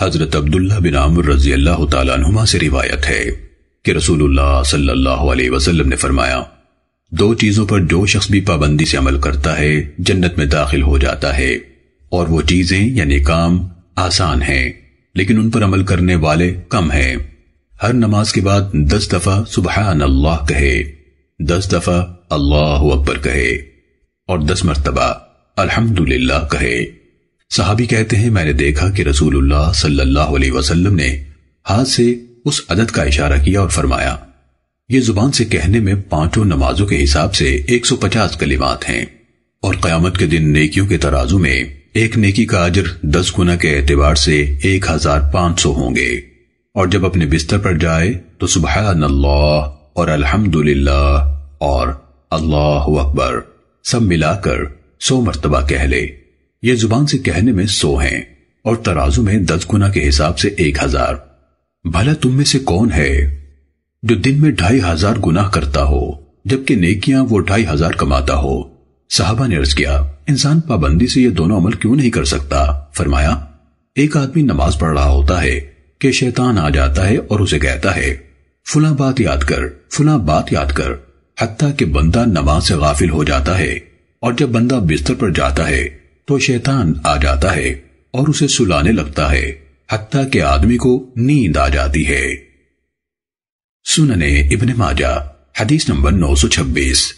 हजरत अब्दुल्ला बिन आमर रजी अल्लाह तुमा से रिवायत है कि रसूलुल्लाह सल्लल्लाहु अलैहि वसल्लम ने फरमाया दो चीजों पर जो शख्स भी पाबंदी से अमल करता है जन्नत में दाखिल हो जाता है और वो चीजें यानी काम आसान हैं लेकिन उन पर अमल करने वाले कम हैं हर नमाज के बाद दस दफा सुबहान अल्लाह कहे दस दफा अल्लाह अकबर कहे और दस मरतबा अल्हम्दुलिल्लाह कहे सहाबी कहते हैं मैंने देखा कि रसूलुल्लाह सल्लल्लाहु अलैहि वसल्लम ने हाथ से उस अदद का इशारा किया और फरमाया ये जुबान से कहने में पांचों नमाजों के हिसाब से 150 कलिमात हैं और कयामत के दिन नेकियों के तराजू में एक नेकी का अजर दस गुना के एतबार से एक हजार पांच सौ होंगे और जब अपने बिस्तर पर जाए तो सुबह अल्लाह और अल्हम्दुलिल्लाह और अल्लाह अकबर सब मिलाकर सौ मरतबा कह ले ये जुबान से कहने में सो हैं और तराजू में दस गुना के हिसाब से एक हजार भला तुम में से कौन है जो दिन में ढाई हजार गुनाह करता हो जबकि नेकियां वो ढाई हजार कमाता हो साहबा ने अर्ज किया इंसान पाबंदी से ये दोनों अमल क्यों नहीं कर सकता फरमाया एक आदमी नमाज पढ़ रहा होता है कि शैतान आ जाता है और उसे कहता है फुला बात याद कर फुला बात याद कर हत्या कि बंदा नमाज से गाफिल हो जाता है और जब बंदा बिस्तर पर जाता है तो शैतान आ जाता है और उसे सुलाने लगता है हत्या के आदमी को नींद आ जाती है सुनने इब्ने माजा हदीस नंबर 926